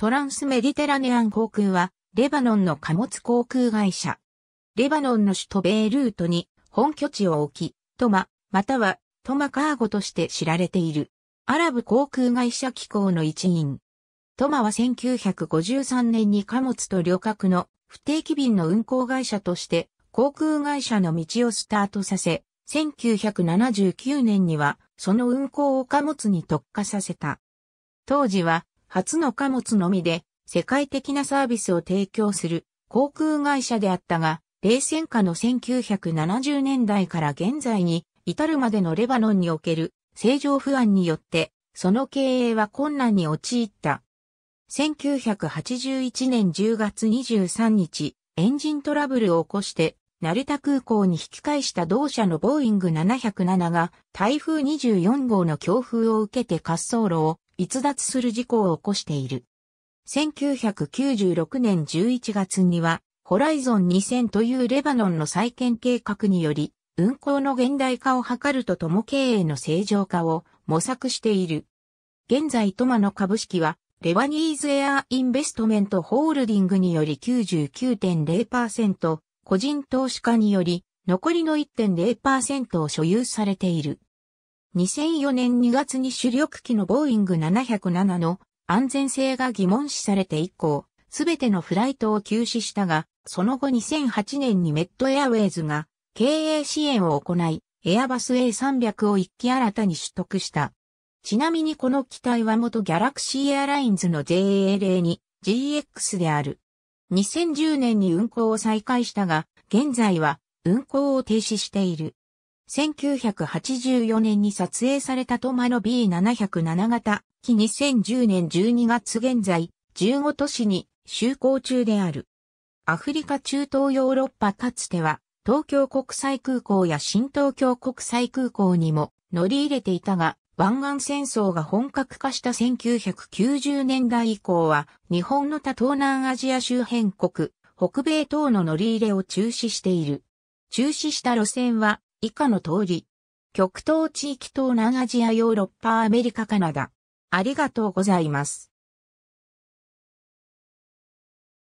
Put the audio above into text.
トランスメディテラネアン航空は、レバノンの貨物航空会社。レバノンの首都ベイルートに本拠地を置き、トマ、またはトマカーゴとして知られている。アラブ航空会社機構の一員。トマは1953年に貨物と旅客の不定期便の運航会社として航空会社の道をスタートさせ、1979年にはその運航を貨物に特化させた。当時は初の貨物のみで世界的なサービスを提供する航空会社であったが、冷戦下の1970年代から現在に至るまでのレバノンにおける正常不安によって、その経営は困難に陥った。1981年10月23日、エンジントラブルを起こして、成田空港に引き返した同社のボーイング707が台風24号の強風を受けて滑走路を逸脱する事故を起こしている。1996年11月には、ホライゾン2000というレバノンの再建計画により、運行の現代化を図るととも経営の正常化を模索している。現在トマの株式は、レバニーズエアインベストメントホールディングにより99.0%、個人投資家により残りの1.0%を所有されている。2004年2月に主力機のボーイング707の安全性が疑問視されて以降、すべてのフライトを休止したが、その後2008年にメットエアウェイズが経営支援を行い、エアバス A300 を一機新たに取得した。ちなみにこの機体は元ギャラクシーエアラインズの JA02 GX である。2010年に運航を再開したが、現在は運航を停止している。1984年に撮影されたトマの B707 型機2010年12月現在15都市に就航中である。アフリカ中東ヨーロッパかつては東京国際空港や新東京国際空港にも乗り入れていたが湾岸戦争が本格化した1990年代以降は日本の他東南アジア周辺国、北米等の乗り入れを中止している。中止した路線は以下の通り。極東地域東南アジアヨーロッパアメリカカナダ。ありがとうございます。